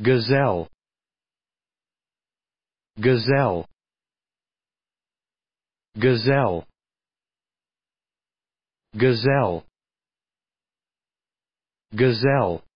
gazelle gazelle gazelle gazelle gazelle